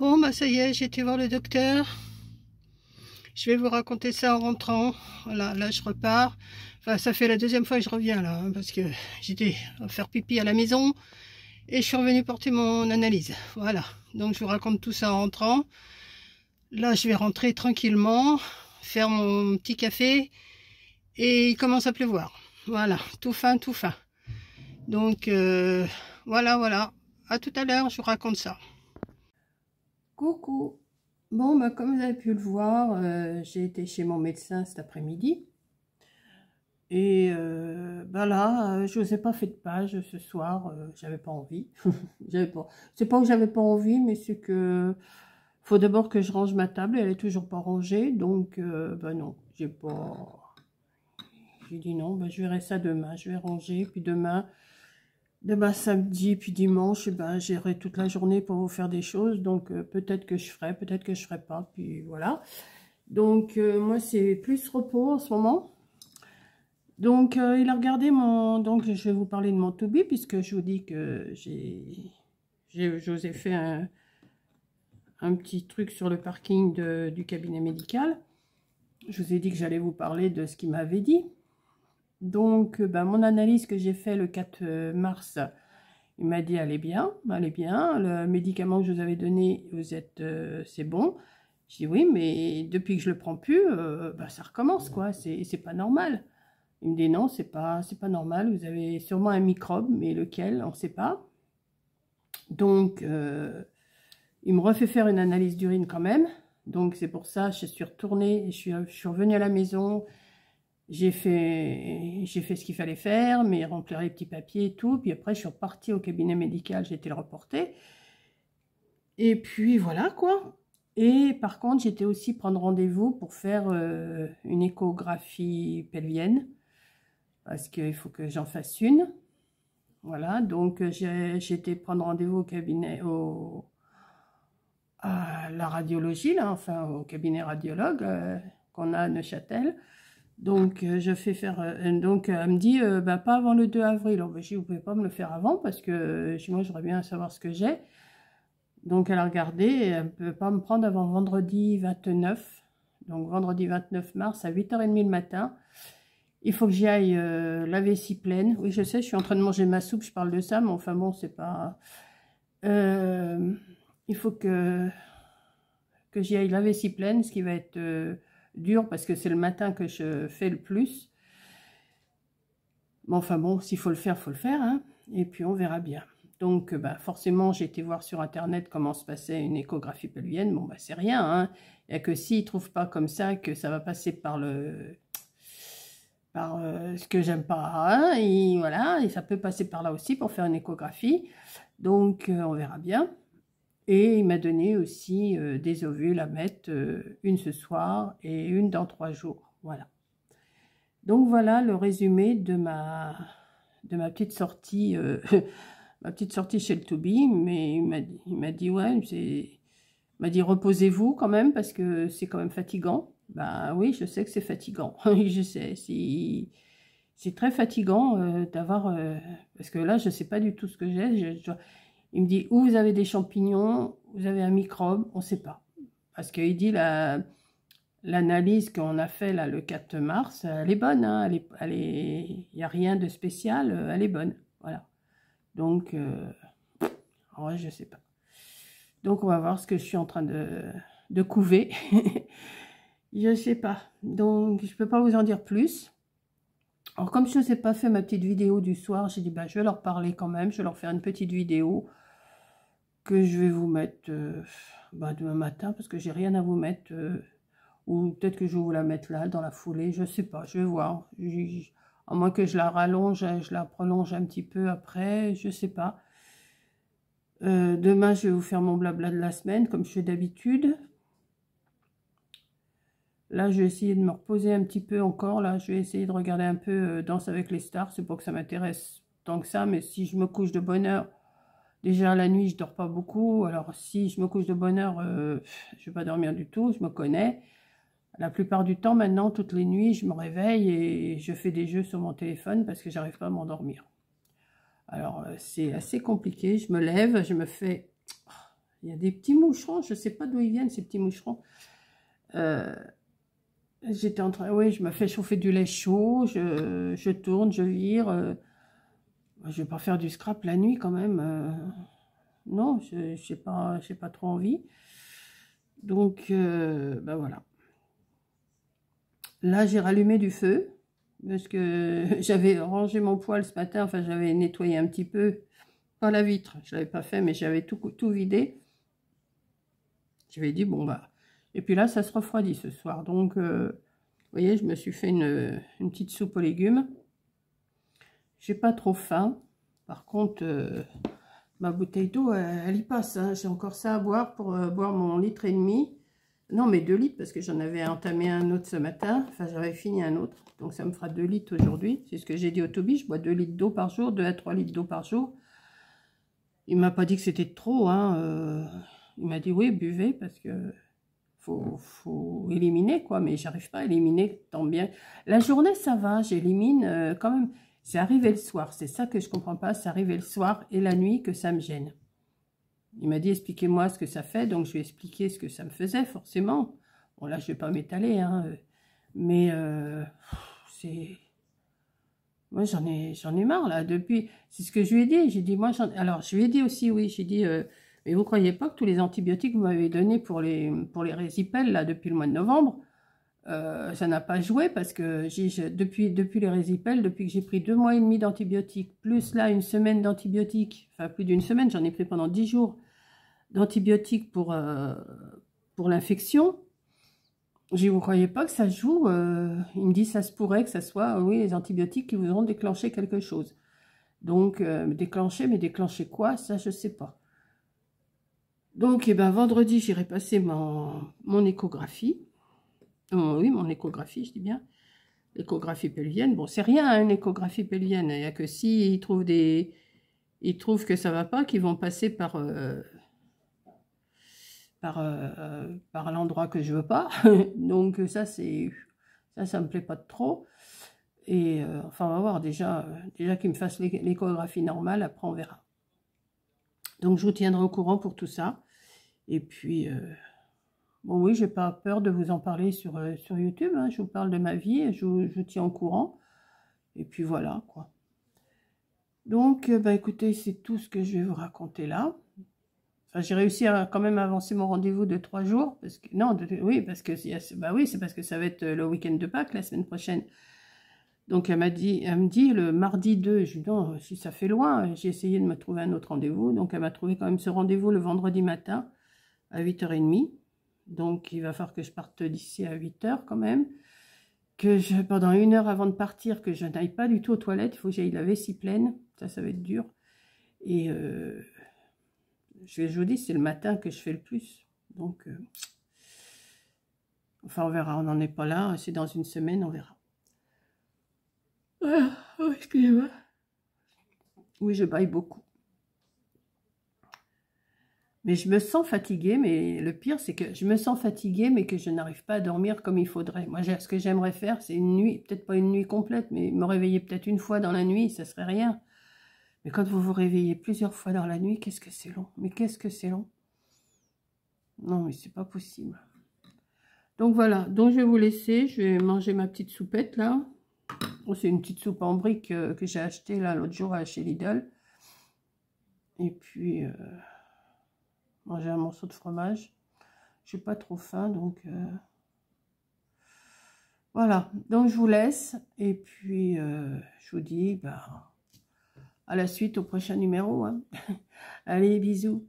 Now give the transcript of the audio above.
Bon, bah ça y est, j'ai été voir le docteur. Je vais vous raconter ça en rentrant. Voilà, là je repars. Enfin, ça fait la deuxième fois que je reviens là, hein, parce que j'étais à faire pipi à la maison et je suis revenue porter mon analyse. Voilà, donc je vous raconte tout ça en rentrant. Là, je vais rentrer tranquillement, faire mon petit café et il commence à pleuvoir. Voilà, tout fin, tout fin. Donc, euh, voilà, voilà. À tout à l'heure, je vous raconte ça. Coucou Bon, bah, comme vous avez pu le voir, euh, j'ai été chez mon médecin cet après-midi. Et euh, ben là, euh, je ne vous ai pas fait de page ce soir, euh, j'avais pas envie. j'avais pas. C'est pas que j'avais pas envie, mais c'est que faut d'abord que je range ma table, elle est toujours pas rangée, donc ben non, j'ai pas. J'ai dit non, ben, je verrai ça demain. Je vais ranger, puis demain, Demain samedi puis dimanche, eh ben, j'irai toute la journée pour vous faire des choses. Donc euh, peut-être que je ferai, peut-être que je ferai pas. Puis voilà. Donc euh, moi c'est plus repos en ce moment. Donc euh, il a regardé mon. Donc je vais vous parler de mon toby puisque je vous dis que j'ai j'ai fait un, petit truc sur le parking du cabinet médical. Je vous ai dit que j'allais vous parler de ce qu'il m'avait dit. Donc, euh, bah, mon analyse que j'ai fait le 4 euh, mars, il m'a dit allez bien, allez bien, le médicament que je vous avais donné, vous êtes, euh, c'est bon. Je dis oui, mais depuis que je le prends plus, bah, ça recommence quoi, c'est pas normal. Il me dit non, c'est pas, pas normal, vous avez sûrement un microbe, mais lequel, on ne sait pas. Donc, il me refait faire une analyse d'urine quand même. Donc, c'est pour ça, je suis retournée, je suis revenue à la maison, j'ai fait, j'ai fait ce qu'il fallait faire, mais remplir les petits papiers et tout. Puis après, je suis repartie au cabinet médical, j'ai été le reporter. Et puis voilà quoi. Et par contre, j'étais aussi prendre rendez-vous pour faire euh, une échographie pelvienne, parce qu'il faut que j'en fasse une. Voilà, donc euh, j'étais prendre rendez-vous au cabinet, au, à la radiologie, là, enfin au cabinet radiologue euh, qu'on a à Neuchâtel. Donc, euh, je fais faire. Euh, donc, euh, elle me dit, bah, pas avant le 2 avril. Alors, je dis, vous pouvez pas me le faire avant parce que moi, j'aurais bien à savoir ce que j'ai. Donc, elle a regardé elle ne peut pas me prendre avant vendredi 29. Donc, vendredi 29 mars à 8h30 le matin. Il faut que j'y aille la vessie pleine. Oui, je sais, je suis en train de manger ma soupe, je parle de ça, mais enfin bon, c'est pas. il faut que, que j'y aille la vessie pleine, ce qui va être dur parce que c'est le matin que je fais le plus. Mais enfin bon, s'il faut le faire, faut le faire. Hein. et puis on verra bien. Donc euh, bah, forcément, j'ai été voir sur Internet comment se passait une échographie pelvienne. Bon, bah, c'est rien. Hein Il n'y a que s'ils ne trouvent pas comme ça, que ça va passer par le par euh, ce que j'aime pas. Hein. et voilà, et ça peut passer par là aussi pour faire une échographie. Donc, euh, on verra bien. Et il m'a donné aussi euh, des ovules à mettre, euh, une ce soir et une dans trois jours. Voilà. Donc voilà le résumé de ma, de ma petite sortie. Euh, ma petite sortie chez le tobi mais il m'a dit, ouais, il m'a dit, reposez-vous quand même, parce que c'est quand même fatigant. Ben oui, je sais que c'est fatigant, je sais, c'est très fatigant d'avoir, parce que là, je ne sais pas du tout ce que j'ai, il me dit, Où vous avez des champignons, vous avez un microbe, on ne sait pas. Parce qu'il dit, l'analyse qu'on a fait là, le 4 mars, elle est bonne, hein, il n'y a rien de spécial, euh, elle est bonne. Voilà. Donc, euh, je ne sais pas. Donc, on va voir ce que je suis en train de, couver. je ne sais pas. Donc, je ne peux pas vous en dire plus. Alors, comme je ne sais pas faire ma petite vidéo du soir, j'ai dit, bah, je vais leur parler quand même. Je vais leur faire une petite vidéo que je vais vous mettre euh, bah, demain matin parce que j'ai rien à vous mettre. Euh, ou peut-être que je vais vous la mettre là, dans la foulée, je sais pas, je vais voir. à moins que je la rallonge, euh, je la prolonge un petit peu après, je sais pas. demain, je vais vous faire mon blabla de la semaine, comme je fais d'habitude. Là, je vais essayer de me reposer un petit peu encore. Là, je vais essayer de regarder un peu Danse avec les stars. C'est pas que ça m'intéresse tant que ça, mais si je me couche de bonne heure, Déjà, la nuit, je dors pas beaucoup. Alors, si je me couche de bonne heure, je euh, je vais pas dormir du tout. Je me connais. La plupart du temps, maintenant, toutes les nuits, je me réveille et je fais des jeux sur mon téléphone parce que j'arrive pas à m'endormir. Alors, euh, c'est assez compliqué. Je me lève, je me fais... il y a des petits moucherons. Je sais pas d'où ils viennent, ces petits moucherons. Euh, j'étais en train, oui, je me fais chauffer du lait chaud, je, je tourne, je vire, je vais pas faire du scrap la nuit quand même. Euh, non, je n'ai pas, pas trop envie. Donc, euh, ben voilà. Là, j'ai rallumé du feu parce que j'avais rangé mon poêle ce matin. Enfin, j'avais nettoyé un petit peu, pas la vitre, je l'avais pas fait, mais j'avais tout, tout vidé. J'avais dit bon bah. Et puis là, ça se refroidit ce soir. Donc, euh, vous voyez, je me suis fait une, une petite soupe aux légumes. J'ai pas trop faim. Par contre, euh, ma bouteille d'eau, euh, elle, y passe. Hein. J'ai encore ça à boire pour euh, boire mon litre et demi. Non, mais deux litres, parce que j'en avais entamé un autre ce matin. Enfin, j'avais fini un autre. Donc, ça me fera deux litres aujourd'hui. C'est ce que j'ai dit au Toby. Je bois deux litres d'eau par jour, deux à trois litres d'eau par jour. Il m'a pas dit que c'était trop. Hein. il m'a dit, oui, buvez, parce que faut, éliminer, quoi. Mais j'arrive pas à éliminer tant bien. La journée, ça va. J'élimine quand même. C'est arrivé le soir, c'est ça que je comprends pas, c'est arrivé le soir et la nuit que ça me gêne. Il m'a dit, expliquez-moi ce que ça fait, donc je lui ai expliqué ce que ça me faisait, forcément. Bon, là, je vais pas m'étaler, hein, euh, mais euh, c'est... Moi, j'en ai, j'en ai marre, là, depuis. C'est ce que je lui ai dit. J'ai dit, moi, Alors, je lui ai dit aussi, oui, j'ai dit, euh, mais vous croyez pas que tous les antibiotiques que vous m'avez donnés pour les, pour les résipelles, là, depuis le mois de novembre, euh, ça n'a pas joué parce que depuis, depuis les résipelles, depuis que j'ai pris deux mois et demi d'antibiotiques, plus là une semaine d'antibiotiques, enfin plus d'une semaine, j'en ai pris pendant dix jours d'antibiotiques pour, euh, pour l'infection. Je ne croyais pas que ça joue. Euh, il me dit ça se pourrait que ça soit oui, les antibiotiques qui vous auront déclenché quelque chose. Donc, déclencher, mais déclencher quoi Ça, je ne sais pas. Donc, eh ben, vendredi, j'irai passer mon, mon échographie. Oh, oui, mon échographie, je dis bien. L'échographie pelvienne, bon, c'est rien, hein, une échographie pelvienne. Il n'y a que s'ils ils trouvent des. Ils trouvent que ça ne va pas, qu'ils vont passer par. Euh, par, euh, euh, par l'endroit que je veux pas. Donc ça, c'est. Ça, ne me plaît pas trop. Et enfin, on va voir déjà, déjà qu'ils me fassent l'échographie normale, après on verra. Donc je vous tiendrai au courant pour tout ça. Et puis. Bon oui, j'ai pas peur de vous en parler sur, euh, sur YouTube. Hein. Je vous parle de ma vie je, tiens au courant. Et puis voilà, quoi. Donc, euh, bah, écoutez, c'est tout ce que je vais vous raconter là. Enfin, j'ai réussi à quand même avancer mon rendez-vous de trois jours. Parce que, non, oui, parce que bah oui, c'est parce que ça va être euh, le week-end de Pâques la semaine prochaine. Donc elle m'a dit, elle me dit le mardi 2, je dis si ça fait loin, j'ai essayé de me trouver un autre rendez-vous. Donc elle m'a trouvé quand même ce rendez-vous le vendredi matin à 8h30. Donc, il va falloir que je parte d'ici à 8 h quand même. Que je, pendant une heure avant de partir, que je n'aille pas du tout aux toilettes. Il faut que j'aille la vessie pleine. Ça, ça va être dur. Et euh, je, vais vous c'est le matin que je fais le plus. Donc, euh, enfin, on verra. On n'en est pas là. C'est dans une semaine, on verra. Ah, oh, excusez-moi. Oui, je baille beaucoup. Mais je me sens fatiguée, mais le pire, c'est que je me sens fatiguée, mais que je n'arrive pas à dormir comme il faudrait. Moi, ce que j'aimerais faire, c'est une nuit, peut-être pas une nuit complète, mais me réveiller peut-être une fois dans la nuit, ça serait rien. Mais quand vous vous réveillez plusieurs fois dans la nuit, qu'est-ce que c'est long Mais qu'est-ce que c'est long Non, mais c'est pas possible. Donc voilà, donc je vais vous laisser, je vais manger ma petite soupette là. Oh, c'est une petite soupe en brique euh, que j'ai achetée là l'autre jour à chez Lidl. Et puis... Euh, manger un morceau de fromage. J'ai pas trop faim, donc euh, voilà. Donc je vous laisse et puis euh, je vous dis bah, à la suite au prochain numéro. Hein. Allez, bisous.